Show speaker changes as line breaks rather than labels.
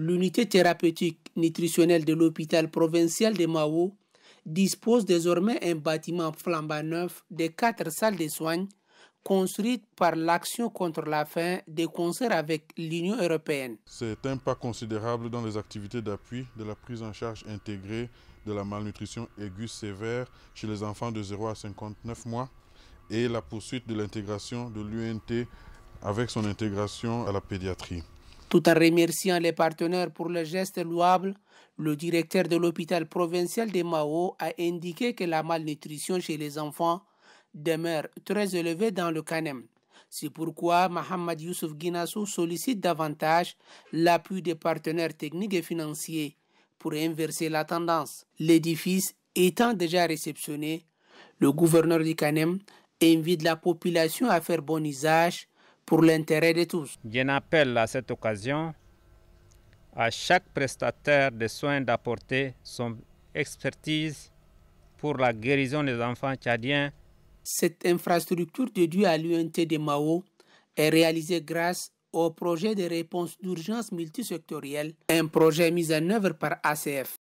L'unité thérapeutique nutritionnelle de l'hôpital provincial de Mao dispose désormais un bâtiment flambant neuf de quatre salles de soins construites par l'action contre la faim des concerts avec l'Union européenne.
C'est un pas considérable dans les activités d'appui de la prise en charge intégrée de la malnutrition aiguë sévère chez les enfants de 0 à 59 mois et la poursuite de l'intégration de l'UNT avec son intégration à la pédiatrie.
Tout en remerciant les partenaires pour le geste louable, le directeur de l'hôpital provincial de Mao a indiqué que la malnutrition chez les enfants demeure très élevée dans le Canem. C'est pourquoi Mohamed Youssouf Guinassou sollicite davantage l'appui des partenaires techniques et financiers pour inverser la tendance. L'édifice étant déjà réceptionné, le gouverneur du Canem invite la population à faire bon usage pour l'intérêt de tous.
J'en appelle à cette occasion à chaque prestataire de soins d'apporter son expertise pour la guérison des enfants tchadiens. Cette infrastructure
dédiée à l'UNT de Mao est réalisée grâce au projet de réponse d'urgence multisectorielle, un projet mis en œuvre par ACF.